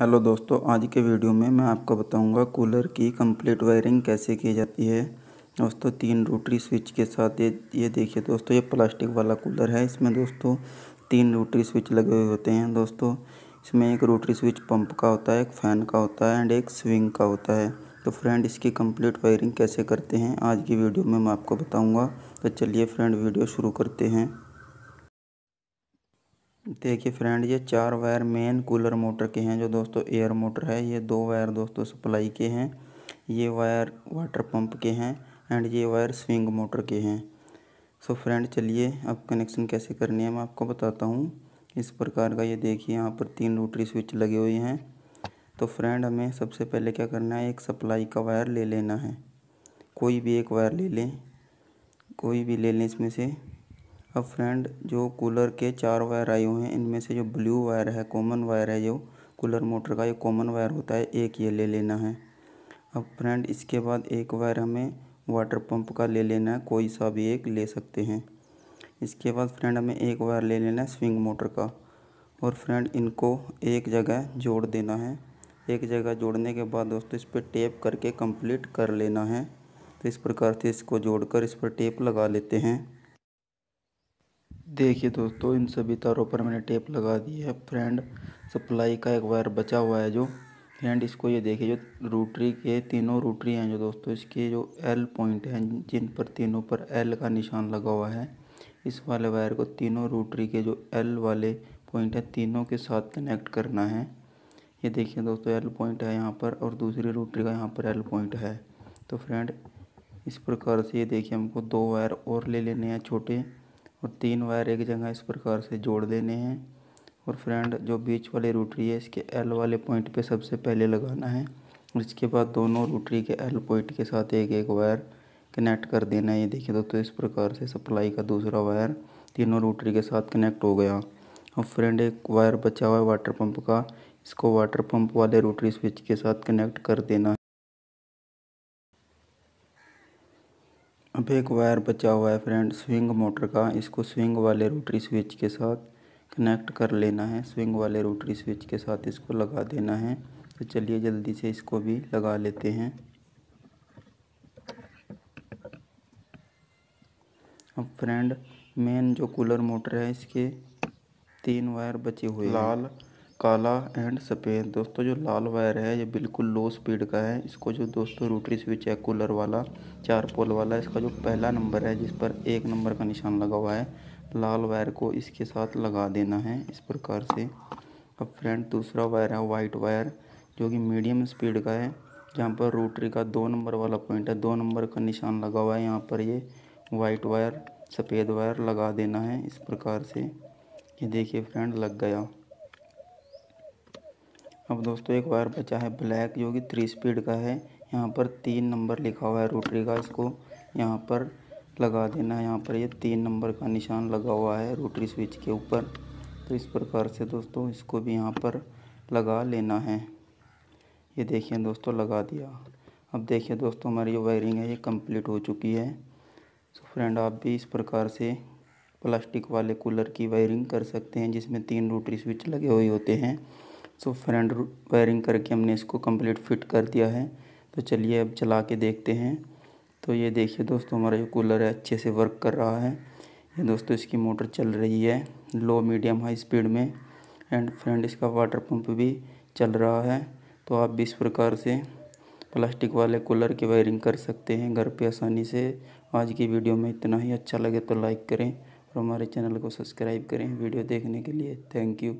hello दोस्तों आज के वीडियो में मैं आपको बताऊंगा कूलर की कंप्लीट वायरिंग कैसे की जाती है दोस्तों तीन रोटरी स्विच के साथ ये ये देखिए दोस्तों ये प्लास्टिक वाला कूलर है इसमें दोस्तों तीन रोटरी स्विच लगे हुए होते हैं दोस्तों इसमें एक रोटरी स्विच पंप का होता है एक फ़ैन का होता है एंड एक स्विंग का होता है तो फ्रेंड इसकी कम्प्लीट वायरिंग कैसे करते हैं आज की वीडियो में मैं आपको बताऊँगा तो चलिए फ्रेंड वीडियो शुरू करते हैं देखिए फ्रेंड ये चार वायर मेन कूलर मोटर के हैं जो दोस्तों एयर मोटर है ये दो वायर दोस्तों सप्लाई के हैं ये वायर वाटर पंप के हैं एंड ये वायर स्विंग मोटर के हैं सो फ्रेंड चलिए अब कनेक्शन कैसे करनी है मैं आपको बताता हूँ इस प्रकार का ये देखिए यहाँ पर तीन रोटरी स्विच लगे हुए हैं तो फ्रेंड हमें सबसे पहले क्या करना है एक सप्लाई का वायर ले लेना है कोई भी एक वायर ले लें कोई भी ले लें इसमें से अब फ्रेंड जो कूलर के चार वायर आए हुए हैं इनमें से जो ब्लू वायर है कॉमन वायर है जो कूलर मोटर का ये कॉमन वायर होता है एक ये ले लेना है अब फ्रेंड इसके बाद एक वायर हमें वाटर पंप का ले लेना है कोई सा भी एक ले सकते हैं इसके बाद फ्रेंड हमें एक वायर ले लेना है स्विंग मोटर का और फ्रेंड इनको एक जगह जोड़ देना है एक जगह जोड़ने के बाद दोस्तों इस पर टेप करके कंप्लीट कर लेना है तो इस प्रकार से इसको जोड़कर इस पर टेप लगा लेते हैं देखिए दोस्तों इन सभी तारों पर मैंने टेप लगा दी है फ्रेंड सप्लाई का एक वायर बचा हुआ है जो फ्रेंड इसको ये देखिए जो रूटरी के तीनों रूटरी हैं जो दोस्तों इसके जो एल पॉइंट हैं जिन पर तीनों पर एल का निशान लगा हुआ है इस वाले वायर को तीनों रूटरी के जो एल वाले पॉइंट है तीनों के साथ कनेक्ट करना है ये देखिए दोस्तों एल पॉइंट है यहाँ पर और दूसरी रूटरी का यहाँ पर एल पॉइंट है तो फ्रेंड इस प्रकार से ये देखिए हमको दो वायर और ले लेने हैं छोटे और तीन वायर एक जगह इस प्रकार से जोड़ देने हैं और फ्रेंड जो बीच वाले रूटरी है इसके एल वाले पॉइंट पे सबसे पहले लगाना है और इसके बाद दोनों रूटरी के एल पॉइंट के साथ एक एक वायर कनेक्ट कर देना है ये देखिए दोस्तों तो इस प्रकार से सप्लाई का दूसरा वायर तीनों रूटरी के साथ कनेक्ट हो गया और फ्रेंड एक वायर बचा हुआ है वाटर पंप का इसको वाटर पंप वाले रूटरी स्विच के साथ कनेक्ट कर देना अब एक वायर बचा हुआ है फ्रेंड स्विंग मोटर का इसको स्विंग वाले रोटरी स्विच के साथ कनेक्ट कर लेना है स्विंग वाले रोटरी स्विच के साथ इसको लगा देना है तो चलिए जल्दी से इसको भी लगा लेते हैं अब फ्रेंड मेन जो कूलर मोटर है इसके तीन वायर बचे हुए लाल काला एंड सफ़ेद दोस्तों जो लाल वायर है ये बिल्कुल लो स्पीड का है इसको जो दोस्तों रोटरी स्विच है कूलर वाला चार पोल वाला इसका जो पहला नंबर है जिस पर एक नंबर का निशान लगा हुआ है लाल वायर को इसके साथ लगा देना है इस प्रकार से अब फ्रेंड दूसरा वायर है वाइट वायर जो कि मीडियम स्पीड का है जहाँ पर रोटरी का दो नंबर वाला पॉइंट है दो नंबर का निशान लगा हुआ है यहाँ पर ये वाइट वायर सफ़ेद वायर लगा देना है इस प्रकार से ये देखिए फ्रेंड लग गया अब दोस्तों एक वायर बचा है ब्लैक जो कि थ्री स्पीड का है यहाँ पर तीन नंबर लिखा हुआ है रोटरी का इसको यहाँ पर लगा देना है यहाँ पर ये तीन नंबर का निशान लगा हुआ है रोटरी स्विच के ऊपर तो इस प्रकार से दोस्तों इसको भी यहाँ पर लगा लेना है ये देखिए दोस्तों लगा दिया अब देखिए दोस्तों हमारी जो वायरिंग है ये कंप्लीट हो चुकी है सो तो फ्रेंड आप भी इस प्रकार से प्लास्टिक वाले कूलर की वायरिंग कर सकते हैं जिसमें तीन रोटरी स्विच लगे हुए होते हैं सो फ्रंट वायरिंग करके हमने इसको कंप्लीट फिट कर दिया है तो चलिए अब चला के देखते हैं तो ये देखिए दोस्तों हमारा जो कूलर है अच्छे से वर्क कर रहा है ये दोस्तों इसकी मोटर चल रही है लो मीडियम हाई स्पीड में एंड फ्रेंड इसका वाटर पंप भी चल रहा है तो आप भी इस प्रकार से प्लास्टिक वाले कूलर की वायरिंग कर सकते हैं घर पे आसानी से आज की वीडियो में इतना ही अच्छा लगे तो लाइक करें और हमारे चैनल को सब्सक्राइब करें वीडियो देखने के लिए थैंक यू